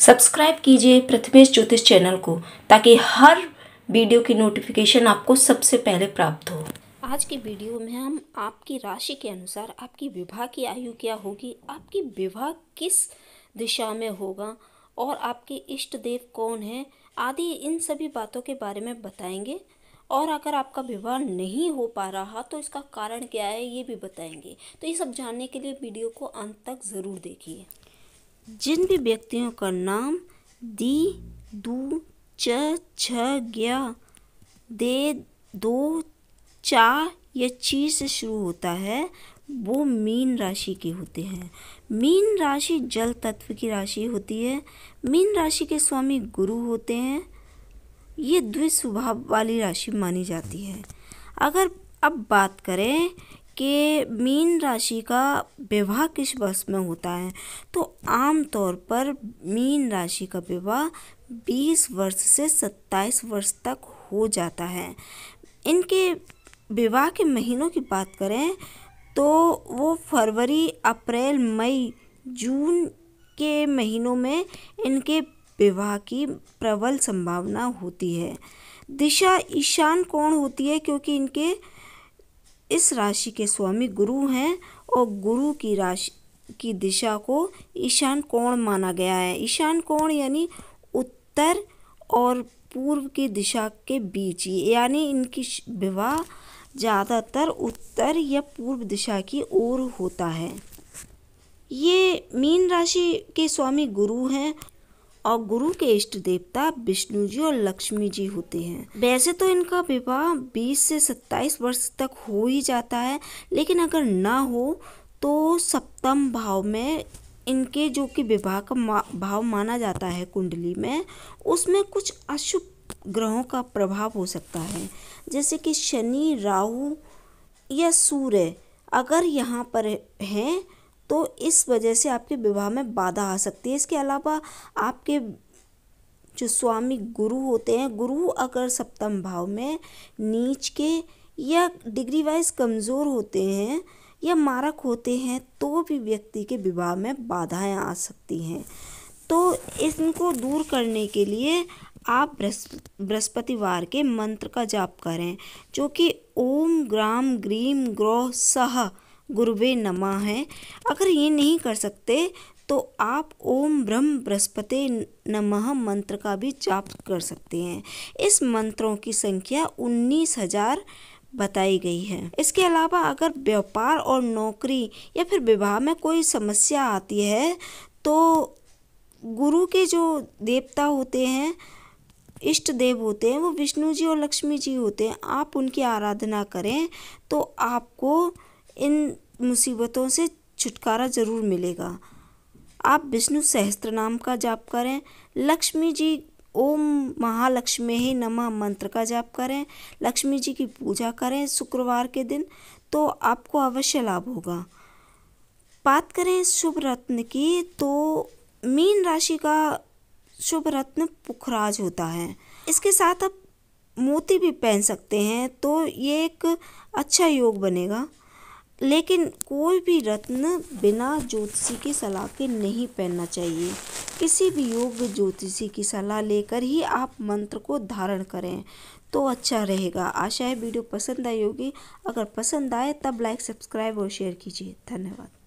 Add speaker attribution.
Speaker 1: subscribe कीजिए प्रथमेश ज्योतिष channel को ताकि हर वीडियो की नोटिफिकेशन आपको सबसे पहले प्राप्त हो आज की वीडियो में हम आपकी राशि के अनुसार आपकी विवाह की आयु क्या होगी आपकी विवाह किस दिशा में होगा और आपके इष्ट देव कौन है आदि इन सभी बातों के बारे में बताएंगे और अगर आपका विवाह नहीं हो पा रहा तो इसका कारण क्या है ये भी बताएंगे तो ये सब जानने के लिए वीडियो को अंत तक ज़रूर देखिए जिन भी व्यक्तियों का नाम दी दू च छ ज्ञा दे दो चा या ची से शुरू होता है वो मीन राशि के होते हैं मीन राशि जल तत्व की राशि होती है मीन राशि के स्वामी गुरु होते हैं ये द्विस्वभाव वाली राशि मानी जाती है अगर अब बात करें के मीन राशि का विवाह किस वर्ष में होता है तो आम तौर पर मीन राशि का विवाह बीस वर्ष से सत्ताईस वर्ष तक हो जाता है इनके विवाह के महीनों की बात करें तो वो फरवरी अप्रैल मई जून के महीनों में इनके विवाह की प्रबल संभावना होती है दिशा ईशान कौन होती है क्योंकि इनके इस राशि के स्वामी गुरु हैं और गुरु की राशि की दिशा को ईशान कोण माना गया है ईशान कोण यानी उत्तर और पूर्व की दिशा के बीच यानी इनकी विवाह ज़्यादातर उत्तर या पूर्व दिशा की ओर होता है ये मीन राशि के स्वामी गुरु हैं और गुरु के इष्ट देवता विष्णु जी और लक्ष्मी जी होते हैं वैसे तो इनका विवाह 20 से 27 वर्ष तक हो ही जाता है लेकिन अगर ना हो तो सप्तम भाव में इनके जो कि विवाह का मा, भाव माना जाता है कुंडली में उसमें कुछ अशुभ ग्रहों का प्रभाव हो सकता है जैसे कि शनि राहु या सूर्य अगर यहाँ पर हैं तो इस वजह से आपके विवाह में बाधा आ सकती है इसके अलावा आपके जो स्वामी गुरु होते हैं गुरु अगर सप्तम भाव में नीच के या डिग्री वाइज कमज़ोर होते हैं या मारक होते हैं तो भी व्यक्ति के विवाह में बाधाएं आ सकती हैं तो इनको दूर करने के लिए आप बृहस्पतिवार के मंत्र का जाप करें जो कि ओम ग्राम ग्रीम ग्रो सह गुरुवे नमः है अगर ये नहीं कर सकते तो आप ओम ब्रह्म बृहस्पति नमः मंत्र का भी जाप कर सकते हैं इस मंत्रों की संख्या उन्नीस हजार बताई गई है इसके अलावा अगर व्यापार और नौकरी या फिर विवाह में कोई समस्या आती है तो गुरु के जो देवता होते हैं इष्ट देव होते हैं वो विष्णु जी और लक्ष्मी जी होते हैं आप उनकी आराधना करें तो आपको इन मुसीबतों से छुटकारा ज़रूर मिलेगा आप विष्णु सहस्त्र नाम का जाप करें लक्ष्मी जी ओम महालक्ष्मी ही नमः मंत्र का जाप करें लक्ष्मी जी की पूजा करें शुक्रवार के दिन तो आपको अवश्य लाभ होगा बात करें शुभ रत्न की तो मीन राशि का शुभ रत्न पुखराज होता है इसके साथ आप मोती भी पहन सकते हैं तो ये एक अच्छा योग बनेगा लेकिन कोई भी रत्न बिना ज्योतिषी की सलाह के नहीं पहनना चाहिए किसी भी योग्य ज्योतिषी की सलाह लेकर ही आप मंत्र को धारण करें तो अच्छा रहेगा आशा है वीडियो पसंद आई होगी अगर पसंद आए तब लाइक सब्सक्राइब और शेयर कीजिए धन्यवाद